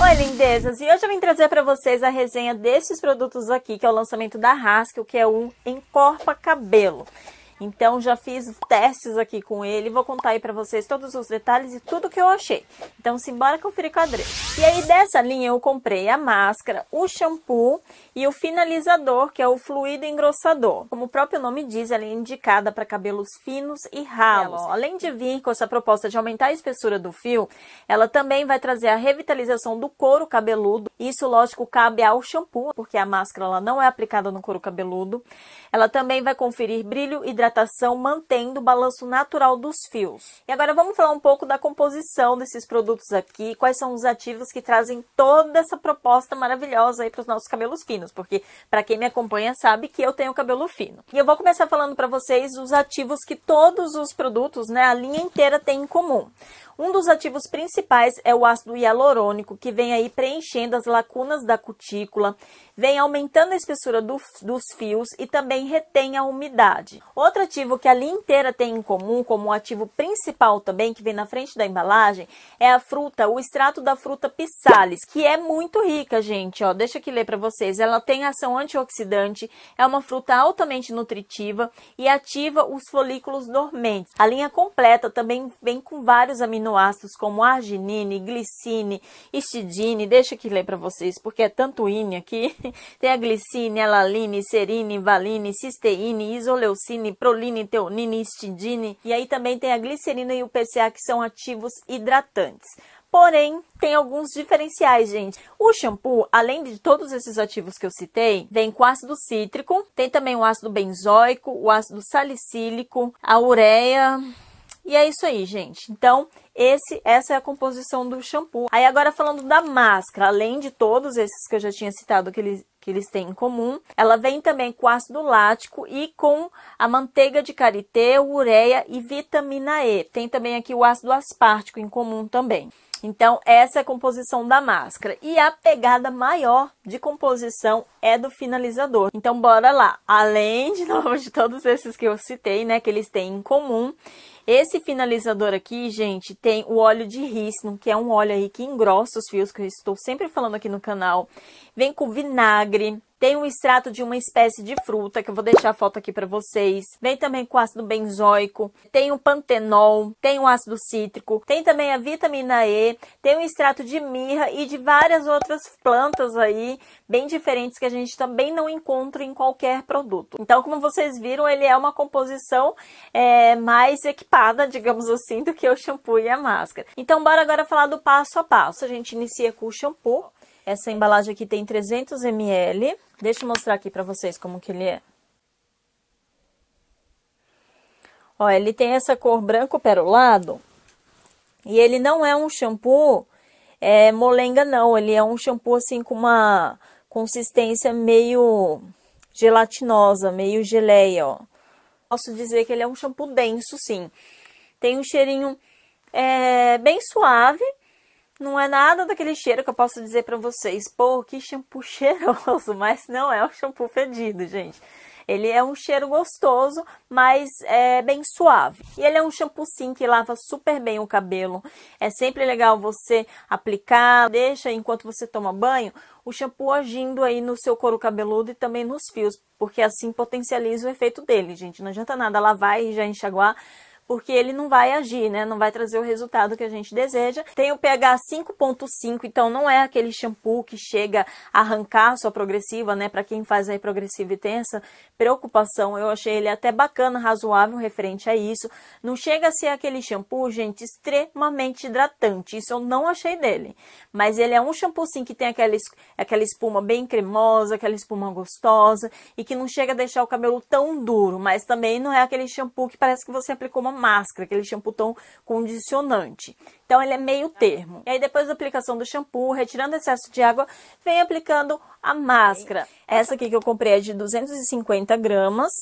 Oi, lindezas! E hoje eu vim trazer para vocês a resenha desses produtos aqui, que é o lançamento da Haskell, que é um encorpa cabelo. Então já fiz testes aqui com ele, vou contar aí para vocês todos os detalhes e tudo que eu achei. Então simbora conferir com a Adri. E aí dessa linha eu comprei a máscara, o shampoo e o finalizador, que é o fluido engrossador. Como o próprio nome diz, ela é indicada para cabelos finos e ralos. Ela, além de vir com essa proposta de aumentar a espessura do fio, ela também vai trazer a revitalização do couro cabeludo. Isso, lógico, cabe ao shampoo, porque a máscara ela não é aplicada no couro cabeludo. Ela também vai conferir brilho, hidratação hidratação, mantendo o balanço natural dos fios. E agora vamos falar um pouco da composição desses produtos aqui, quais são os ativos que trazem toda essa proposta maravilhosa aí para os nossos cabelos finos, porque para quem me acompanha sabe que eu tenho cabelo fino. E eu vou começar falando para vocês os ativos que todos os produtos, né, a linha inteira tem em comum. Um dos ativos principais é o ácido hialurônico, que vem aí preenchendo as lacunas da cutícula, vem aumentando a espessura do, dos fios e também retém a umidade. Outro ativo que a linha inteira tem em comum, como um ativo principal também que vem na frente da embalagem, é a fruta, o extrato da fruta pisales, que é muito rica, gente, ó, deixa eu ler para vocês. Ela tem ação antioxidante, é uma fruta altamente nutritiva e ativa os folículos dormentes. A linha completa também vem com vários aminoácidos como arginina, glicina, histidine, deixa eu ler para vocês, porque é tanto ine aqui. Tem a glicine, alaline, serine, valine, cisteíne, isoleucine, proline, teonine, histidine. E aí também tem a glicerina e o PCA, que são ativos hidratantes. Porém, tem alguns diferenciais, gente. O shampoo, além de todos esses ativos que eu citei, vem com ácido cítrico, tem também o ácido benzoico, o ácido salicílico, a ureia, e é isso aí, gente. Então, esse, essa é a composição do shampoo. Aí agora falando da máscara, além de todos esses que eu já tinha citado que eles, que eles têm em comum, ela vem também com ácido lático e com a manteiga de karité, ureia e vitamina E. Tem também aqui o ácido aspartico em comum também. Então, essa é a composição da máscara. E a pegada maior de composição é do finalizador. Então, bora lá. Além de, novo, de todos esses que eu citei, né, que eles têm em comum, esse finalizador aqui, gente, tem o óleo de rícino, que é um óleo aí que engrossa os fios, que eu estou sempre falando aqui no canal. Vem com vinagre, tem um extrato de uma espécie de fruta, que eu vou deixar a foto aqui para vocês. Vem também com ácido benzoico, tem o pantenol, tem o ácido cítrico, tem também a vitamina E, tem um extrato de mirra e de várias outras plantas aí, bem diferentes, que a gente também não encontra em qualquer produto. Então, como vocês viram, ele é uma composição é, mais equiparada digamos assim, do que o shampoo e a máscara. Então, bora agora falar do passo a passo. A gente inicia com o shampoo. Essa embalagem aqui tem 300 ml. Deixa eu mostrar aqui para vocês como que ele é. Ó, ele tem essa cor branco perolado. E ele não é um shampoo é, molenga, não. Ele é um shampoo, assim, com uma consistência meio gelatinosa, meio geleia, ó posso dizer que ele é um shampoo denso, sim. Tem um cheirinho é, bem suave, não é nada daquele cheiro que eu posso dizer para vocês, pô, que shampoo cheiroso, mas não é um shampoo fedido, gente. Ele é um cheiro gostoso, mas é bem suave. E ele é um shampoo sim que lava super bem o cabelo. É sempre legal você aplicar, deixa enquanto você toma banho o shampoo agindo aí no seu couro cabeludo e também nos fios, porque assim potencializa o efeito dele, gente. Não adianta nada lavar e já enxaguar porque ele não vai agir, né? Não vai trazer o resultado que a gente deseja. Tem o pH 5.5, então não é aquele shampoo que chega a arrancar sua progressiva, né? Para quem faz aí progressiva e tensa, preocupação. Eu achei ele até bacana, razoável referente a isso. Não chega a ser aquele shampoo, gente, extremamente hidratante. Isso eu não achei dele. Mas ele é um shampoo sim que tem aquela, aquela espuma bem cremosa, aquela espuma gostosa e que não chega a deixar o cabelo tão duro, mas também não é aquele shampoo que parece que você aplicou uma máscara, aquele shampoo tão condicionante. Então ele é meio termo. E aí depois da aplicação do shampoo, retirando excesso de água, vem aplicando a máscara. Essa aqui que eu comprei é de 250 gramas.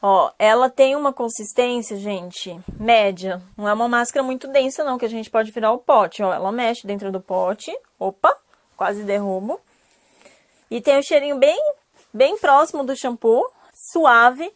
Ó, ela tem uma consistência, gente, média. Não é uma máscara muito densa, não, que a gente pode virar o pote. Ó, ela mexe dentro do pote. Opa, quase derrubo. E tem um cheirinho bem, bem próximo do shampoo, suave,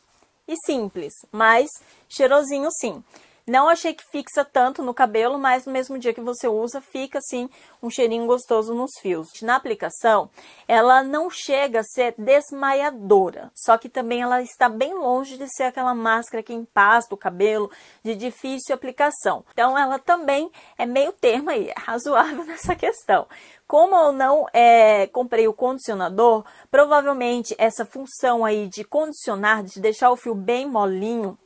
e simples, mas cheirosinho sim. Não achei que fixa tanto no cabelo, mas no mesmo dia que você usa, fica assim um cheirinho gostoso nos fios. Na aplicação, ela não chega a ser desmaiadora, só que também ela está bem longe de ser aquela máscara que empasta o cabelo, de difícil aplicação. Então ela também é meio termo aí, é razoável nessa questão. Como eu não é, comprei o condicionador, provavelmente essa função aí de condicionar, de deixar o fio bem molinho,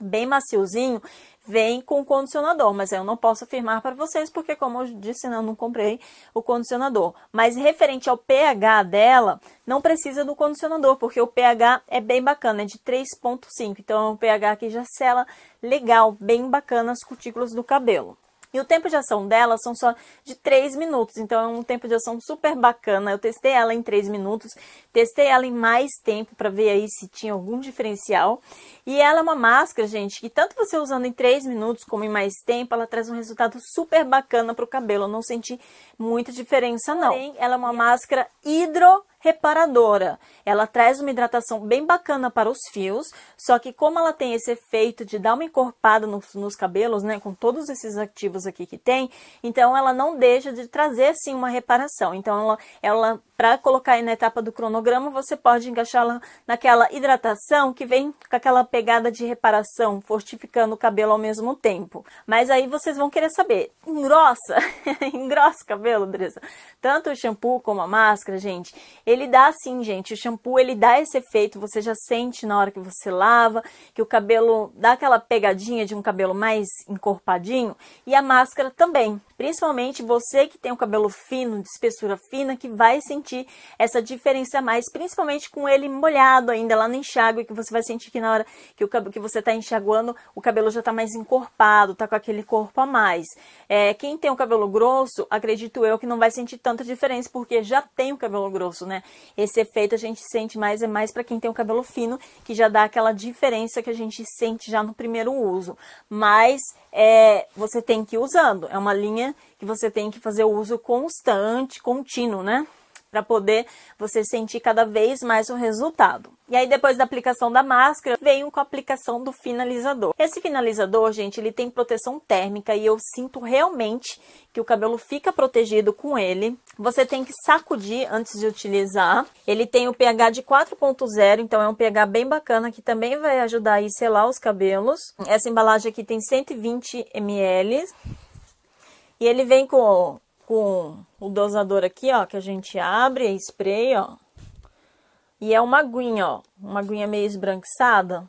bem maciozinho, vem com condicionador, mas eu não posso afirmar para vocês porque como eu disse, não, né, não comprei o condicionador. Mas referente ao pH dela, não precisa do condicionador, porque o pH é bem bacana, é de 3.5. Então é um pH que já sela legal, bem bacana as cutículas do cabelo. E o tempo de ação dela são só de 3 minutos, então é um tempo de ação super bacana. Eu testei ela em 3 minutos, testei ela em mais tempo para ver aí se tinha algum diferencial. E ela é uma máscara, gente, que tanto você usando em 3 minutos como em mais tempo, ela traz um resultado super bacana pro cabelo. Eu não senti muita diferença não. Ela é uma máscara hidro reparadora. Ela traz uma hidratação bem bacana para os fios, só que como ela tem esse efeito de dar uma encorpada nos, nos cabelos, né, com todos esses ativos aqui que tem, então ela não deixa de trazer sim uma reparação. Então ela, ela para colocar aí na etapa do cronograma, você pode encaixá-la naquela hidratação que vem com aquela pegada de reparação, fortificando o cabelo ao mesmo tempo. Mas aí vocês vão querer saber, engrossa, engrossa o cabelo, Dresa. Tanto o shampoo como a máscara, gente, ele dá sim, gente. O shampoo, ele dá esse efeito, você já sente na hora que você lava, que o cabelo dá aquela pegadinha de um cabelo mais encorpadinho, e a máscara também. Principalmente você que tem o um cabelo fino, de espessura fina, que vai sentir sentir essa diferença mais, principalmente com ele molhado ainda lá no enxágue, que você vai sentir que na hora que, o, que você está enxaguando, o cabelo já está mais encorpado, está com aquele corpo a mais. É, quem tem o cabelo grosso, acredito eu que não vai sentir tanta diferença, porque já tem o cabelo grosso, né? Esse efeito a gente sente mais, é mais para quem tem o cabelo fino, que já dá aquela diferença que a gente sente já no primeiro uso. Mas é, você tem que ir usando, é uma linha que você tem que fazer o uso constante, contínuo, né? para poder você sentir cada vez mais o resultado. E aí depois da aplicação da máscara, venho com a aplicação do finalizador. Esse finalizador, gente, ele tem proteção térmica e eu sinto realmente que o cabelo fica protegido com ele. Você tem que sacudir antes de utilizar. Ele tem o pH de 4.0, então é um pH bem bacana que também vai ajudar a selar os cabelos. Essa embalagem aqui tem 120 ml. E ele vem com com o dosador aqui, ó, que a gente abre, é spray, ó. E é uma aguinha, ó, uma aguinha meio esbranquiçada,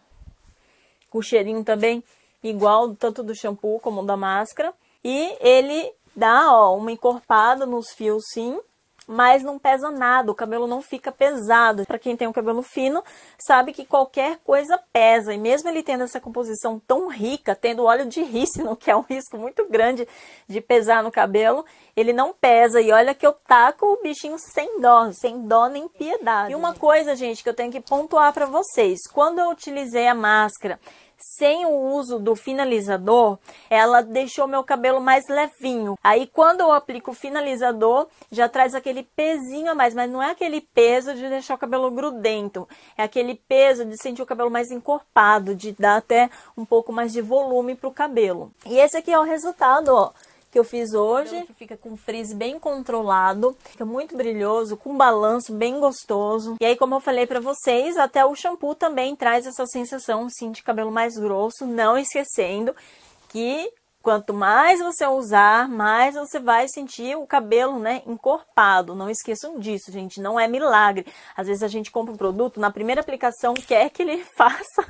com cheirinho também igual tanto do shampoo como da máscara. E ele dá, ó, uma encorpada nos fios sim, mas não pesa nada, o cabelo não fica pesado. Para quem tem um cabelo fino, sabe que qualquer coisa pesa, e mesmo ele tendo essa composição tão rica, tendo óleo de rícino, que é um risco muito grande de pesar no cabelo, ele não pesa. E olha que eu taco o bichinho sem dó, sem dó nem piedade. E uma coisa, gente, que eu tenho que pontuar para vocês, quando eu utilizei a máscara, sem o uso do finalizador, ela deixou meu cabelo mais levinho. Aí quando eu aplico o finalizador, já traz aquele pezinho a mais, mas não é aquele peso de deixar o cabelo grudento, é aquele peso de sentir o cabelo mais encorpado, de dar até um pouco mais de volume pro cabelo. E esse aqui é o resultado, ó que eu fiz hoje, que então, fica com frizz bem controlado, fica muito brilhoso, com balanço bem gostoso. E aí, como eu falei para vocês, até o shampoo também traz essa sensação sim de cabelo mais grosso, não esquecendo que Quanto mais você usar, mais você vai sentir o cabelo, né, encorpado. Não esqueçam disso, gente, não é milagre. Às vezes a gente compra um produto, na primeira aplicação quer que ele faça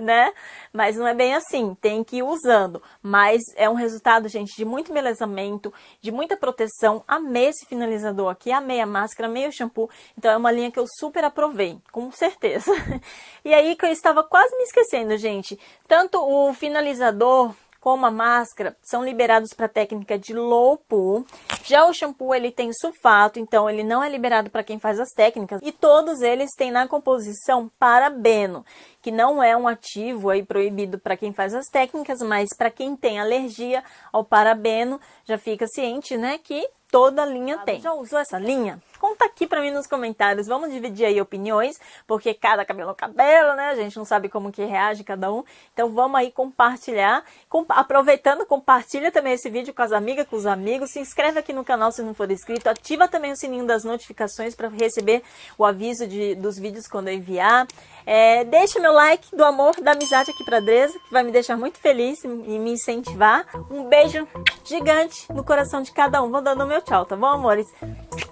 né? Mas não é bem assim, tem que ir usando. Mas é um resultado, gente, de muito embelezamento, de muita proteção. Amei esse finalizador aqui, amei a máscara, amei o shampoo. Então é uma linha que eu super aprovei, com certeza. e aí que eu estava quase me esquecendo, gente. Tanto o finalizador como a máscara são liberados para a técnica de low pool. Já o shampoo ele tem sulfato, então ele não é liberado para quem faz as técnicas. E todos eles têm na composição parabeno, que não é um ativo aí proibido para quem faz as técnicas, mas para quem tem alergia ao parabeno, já fica ciente, né, que toda linha tem. Já usou essa linha? Conta aqui pra mim nos comentários. Vamos dividir aí opiniões, porque cada cabelo é um cabelo, né? A gente não sabe como que reage cada um. Então vamos aí compartilhar. Com... Aproveitando, compartilha também esse vídeo com as amigas, com os amigos. Se inscreve aqui no canal se não for inscrito. Ativa também o sininho das notificações para receber o aviso de, dos vídeos quando eu enviar. É, deixa meu like do amor, da amizade aqui pra Dresa, que vai me deixar muito feliz e me incentivar. Um beijo gigante no coração de cada um. Vou dando meu tchau, tá bom, amores?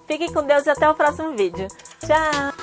Fique com Deus e até o próximo vídeo. Tchau!